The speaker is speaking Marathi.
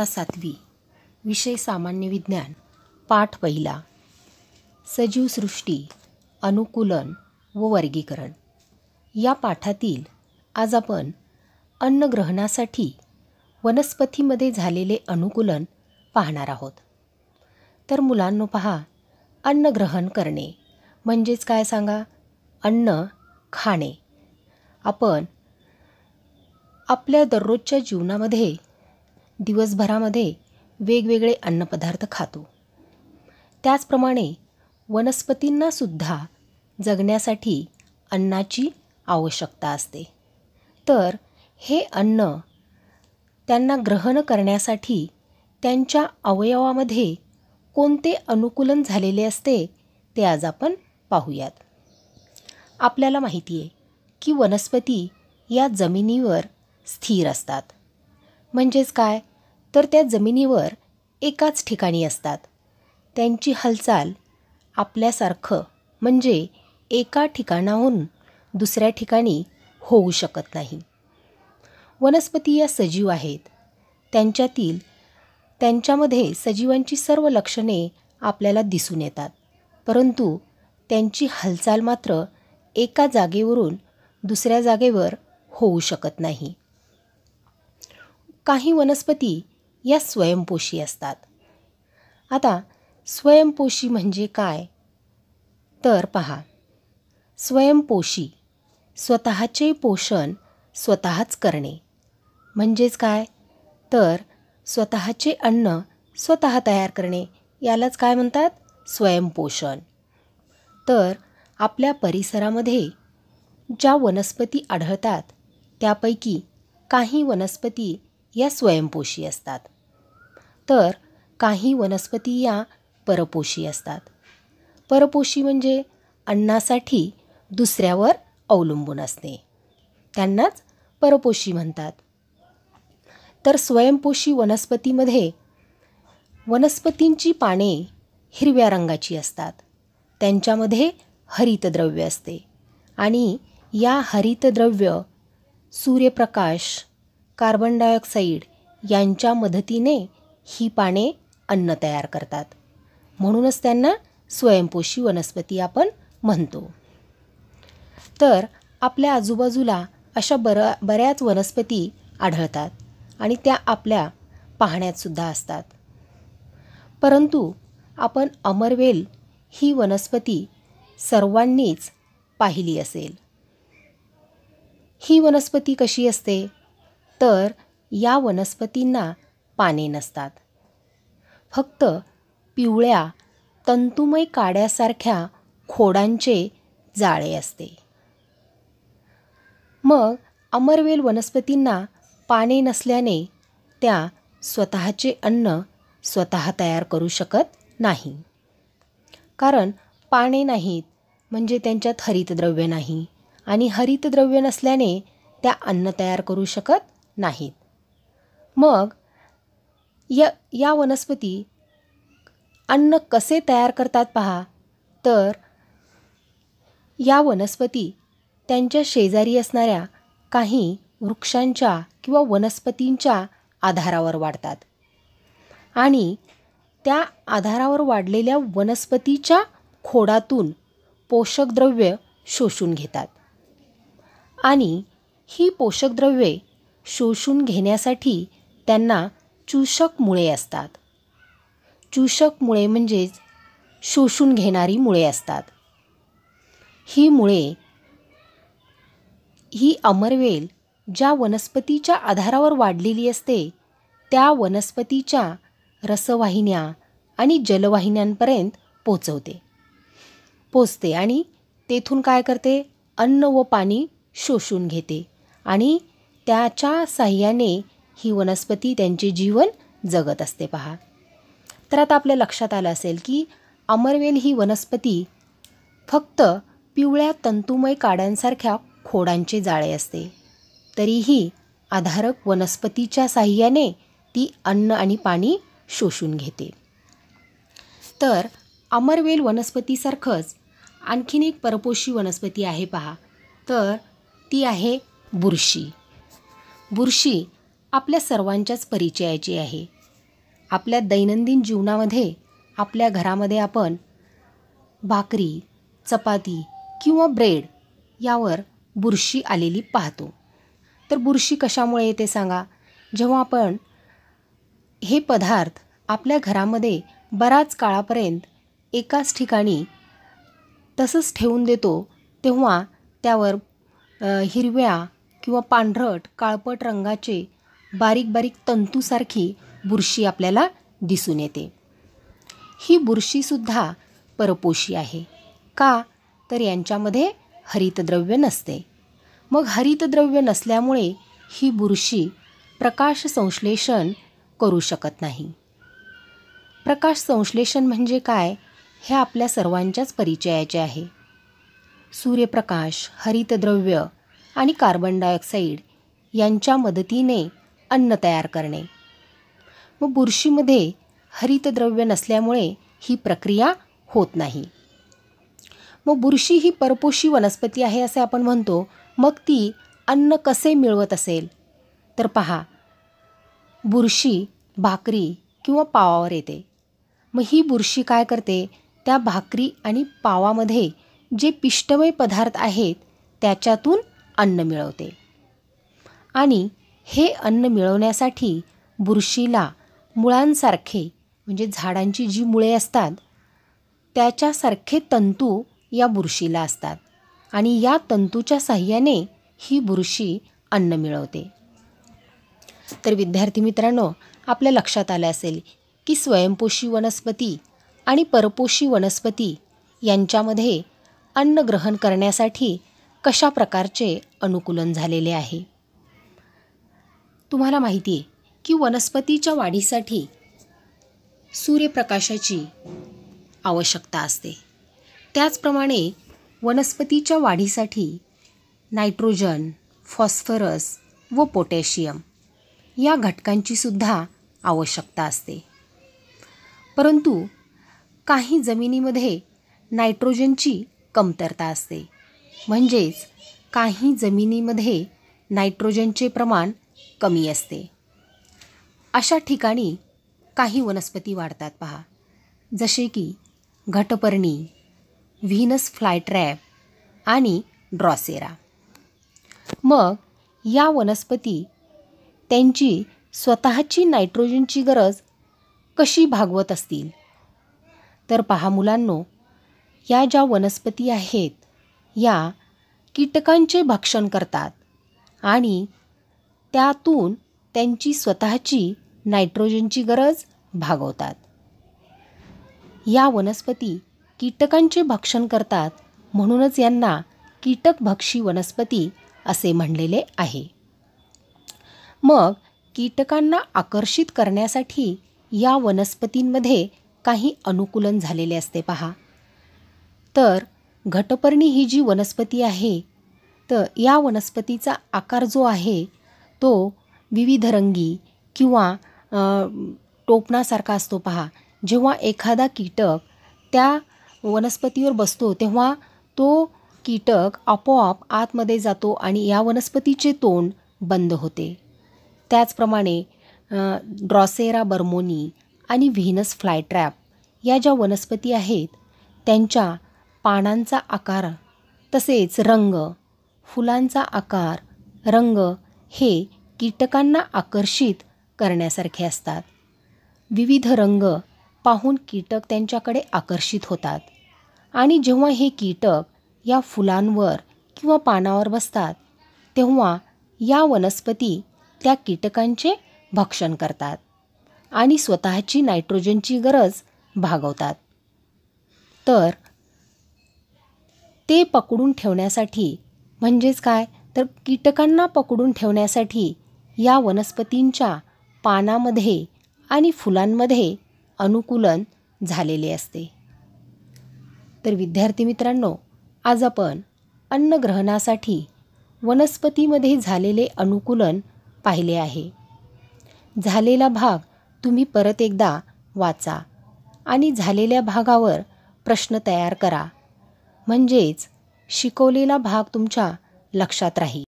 इयत्ता सातवी विषय सामान्य विज्ञान पाठ पहिला सजीव सृष्टी अनुकूलन व वर्गीकरण या पाठातील आज आपण अन्नग्रहणासाठी वनस्पतीमध्ये झालेले अनुकूलन पाहणार आहोत तर मुलांनो पहा अन्नग्रहण करणे म्हणजेच काय सांगा अन्न खाणे आपण आपल्या दररोजच्या जीवनामध्ये दिवसभरामध्ये वेगवेगळे अन्नपदार्थ खातो त्याचप्रमाणे वनस्पतींनासुद्धा जगण्यासाठी अन्नाची आवश्यकता असते तर हे अन्न त्यांना ग्रहण करण्यासाठी त्यांच्या अवयवामध्ये कोणते अनुकूलन झालेले असते ते आज आपण पाहूयात आपल्याला माहिती आहे की वनस्पती या जमिनीवर स्थिर असतात म्हणजेच काय तर त्या जमिनीवर एकाच ठिकाणी असतात त्यांची हालचाल आपल्यासारखं म्हणजे एका ठिकाणाहून दुसऱ्या ठिकाणी होऊ शकत नाही वनस्पती या सजीव आहेत त्यांच्यातील त्यांच्यामध्ये सजीवांची सर्व लक्षणे आपल्याला दिसून येतात परंतु त्यांची हालचाल मात्र एका जागेवरून दुसऱ्या जागेवर होऊ शकत नाही काही वनस्पती या स्वयंपोषी असतात आता स्वयंपोषी म्हणजे काय तर पहा स्वयंपोषी स्वतःचे पोषण स्वतःच करणे म्हणजेच काय तर स्वतःचे अन्न स्वतः तयार करणे यालाच काय म्हणतात स्वयंपोषण तर आपल्या परिसरामध्ये ज्या वनस्पती आढळतात त्यापैकी काही वनस्पती या स्वयंपोषी असतात तर काही वनस्पती या परपोषी असतात परपोषी म्हणजे अन्नासाठी दुसऱ्यावर अवलंबून असणे त्यांनाच परपोषी म्हणतात तर स्वयंपोषी वनस्पतीमध्ये वनस्पतींची पाने हिरव्या रंगाची असतात त्यांच्यामध्ये हरितद्रव्य असते आणि या हरितद्रव्य सूर्यप्रकाश कार्बन डायऑक्साईड यांच्या मदतीने ही पाने अन्न तयार करतात म्हणूनच त्यांना स्वयंपोषी वनस्पती आपण म्हणतो तर आपल्या आजूबाजूला अशा बरा बऱ्याच वनस्पती आढळतात आणि त्या आपल्या पाहण्यातसुद्धा असतात परंतु आपण अमरवेल ही वनस्पती सर्वांनीच पाहिली असेल ही वनस्पती कशी असते तर या वनस्पतींना पाने नसतात फक्त पिवळ्या तंतुमय काड्यासारख्या खोडांचे जाळे असते मग अमरवेल वनस्पतींना पाने नसल्याने त्या स्वतःचे अन्न स्वतः तयार करू शकत नाही कारण पाने नाहीत म्हणजे त्यांच्यात हरितद्रव्य नाही आणि हरितद्रव्य नसल्याने त्या अन्न तयार करू शकत नाहीत मग या या वनस्पती अन्न कसे तयार करतात पहा तर या वनस्पती त्यांच्या शेजारी असणाऱ्या काही वृक्षांच्या किंवा वनस्पतींच्या आधारावर वाढतात आणि त्या आधारावर वाढलेल्या वनस्पतीच्या खोडातून पोषकद्रव्य शोषून घेतात आणि ही पोषकद्रव्ये शोषून घेण्यासाठी त्यांना चूषक मुळे असतात चूषक मुळे म्हणजेच शोषून घेणारी मुळे असतात ही मुळे ही अमरवेल ज्या वनस्पतीच्या आधारावर वाढलेली असते त्या वनस्पतीच्या रसवाहिन्या आणि जलवाहिन्यांपर्यंत पोचवते पोचते आणि तेथून काय करते अन्न व पाणी शोषून घेते आणि त्याच्या साह्याने ही वनस्पती त्यांचे जीवन जगत असते पहा तर आता आपल्या लक्षात आलं असेल की अमरवेल ही वनस्पती फक्त पिवळ्या तंतुमय काड्यांसारख्या खोडांचे जाळे असते तरीही आधारक वनस्पतीच्या साह्याने ती अन्न आणि पाणी शोषून घेते तर अमरवेल वनस्पतीसारखंच आणखीन एक परपोषी वनस्पती आहे पहा तर ती आहे बुरशी बुरशी आपल्या सर्वांच्याच परिचयाची आहे आपल्या दैनंदिन जीवनामध्ये आपल्या घरामध्ये आपण भाकरी चपाती किंवा ब्रेड यावर बुरशी आलेली पाहतो तर बुरशी कशामुळे येते सांगा जेव्हा आपण हे पदार्थ आपल्या घरामध्ये बराच काळापर्यंत एकाच ठिकाणी तसंच ठेवून देतो तेव्हा त्यावर हिरव्या किंवा पांढरट काळपट रंगाचे बारीक बारीक तंतूसारखी बुरशी आपल्याला दिसून येते ही बुरशीसुद्धा परपोशी आहे का तर यांच्यामध्ये हरितद्रव्य नसते मग हरितद्रव्य नसल्यामुळे ही बुरशी प्रकाश संश्लेषण करू शकत नाही प्रकाश संश्लेषण म्हणजे काय हे आपल्या सर्वांच्याच परिचयाचे आहे सूर्यप्रकाश हरितद्रव्य आणि कार्बन डायऑक्साईड यांच्या मदतीने अन्न तयार करणे व बुरशीमध्ये हरितद्रव्य नसल्यामुळे ही प्रक्रिया होत नाही मग बुरशी ही परपोषी वनस्पती आहे असे आपण म्हणतो मग ती अन्न कसे मिळवत असेल तर पहा बुरशी भाकरी किंवा पावावर येते मग ही बुरशी काय करते त्या भाकरी आणि पावामध्ये जे पिष्टमय पदार्थ आहेत त्याच्यातून अन्न मिळवते आणि हे अन्न मिळवण्यासाठी बुरशीला मुळांसारखे म्हणजे झाडांची जी मुळे असतात त्याच्यासारखे तंतू या बुरशीला असतात आणि या तंतूच्या साह्याने ही बुरशी अन्न मिळवते तर विद्यार्थी मित्रांनो आपल्या लक्षात आलं असेल की स्वयंपोषी वनस्पती आणि परपोषी वनस्पती यांच्यामध्ये अन्न ग्रहण करण्यासाठी कशा प्रकारचे अनुकूलन झालेले आहे तुम्हाला माहिती आहे की वनस्पतीच्या वाढीसाठी सूर्यप्रकाशाची आवश्यकता असते त्याचप्रमाणे वनस्पतीच्या वाढीसाठी नायट्रोजन फॉस्फरस व पोटॅशियम या घटकांचीसुद्धा आवश्यकता असते परंतु काही जमिनीमध्ये नायट्रोजनची कमतरता असते म्हणजेच काही जमिनीमध्ये नायट्रोजनचे प्रमाण कमी असते अशा ठिकाणी काही वनस्पती वाढतात पहा जसे की घटपर्णी व्हीनस फ्लायट्रॅप आणि ड्रॉसेरा मग या वनस्पती त्यांची स्वतःची नायट्रोजनची गरज कशी भागवत असतील तर पहा मुलांनो या ज्या वनस्पती आहेत या कीटकांचे भक्षण करतात आणि त्यातून त्यांची स्वतःची नायट्रोजनची गरज भागवतात या वनस्पती कीटकांचे भक्षण करतात म्हणूनच यांना कीटकभक्षी वनस्पती असे म्हणलेले आहे मग कीटकांना आकर्षित करण्यासाठी या वनस्पतींमध्ये काही अनुकूलन झालेले असते पहा तर घटपर्णी ही जी वनस्पती आहे तर या वनस्पतीचा आकार जो आहे तो विविध रंगी किंवा टोपणासारखा असतो पहा जेव्हा एखादा कीटक त्या वनस्पतीवर बसतो तेव्हा तो कीटक आपोआप आतमध्ये जातो आणि या वनस्पतीचे तोंड बंद होते त्याचप्रमाणे ड्रॉसेरा बर्मोनी आणि व्हिनस फ्लायट्रॅप या ज्या वनस्पती आहेत त्यांच्या पानांचा आकार तसेच रंग फुलांचा आकार रंग हे कीटकांना आकर्षित करण्यासारखे असतात विविध रंग पाहून कीटक त्यांच्याकडे आकर्षित होतात आणि जेव्हा हे कीटक या फुलांवर किंवा पानावर बसतात तेव्हा या वनस्पती त्या कीटकांचे भक्षण करतात आणि स्वतःची नायट्रोजनची गरज भागवतात तर ते पकडून ठेवण्यासाठी म्हणजेच काय तर कीटकांना पकडून ठेवण्यासाठी या वनस्पतींच्या पानामध्ये आणि फुलांमध्ये अनुकूलन झालेले असते तर विद्यार्थी मित्रांनो आज आपण अन्नग्रहणासाठी वनस्पतीमध्ये झालेले अनुकूलन पाहिले आहे झालेला भाग तुम्ही परत एकदा वाचा आणि झालेल्या भागावर प्रश्न तयार करा म्हणजेच शिकवलेला भाग तुमच्या लक्षात राहील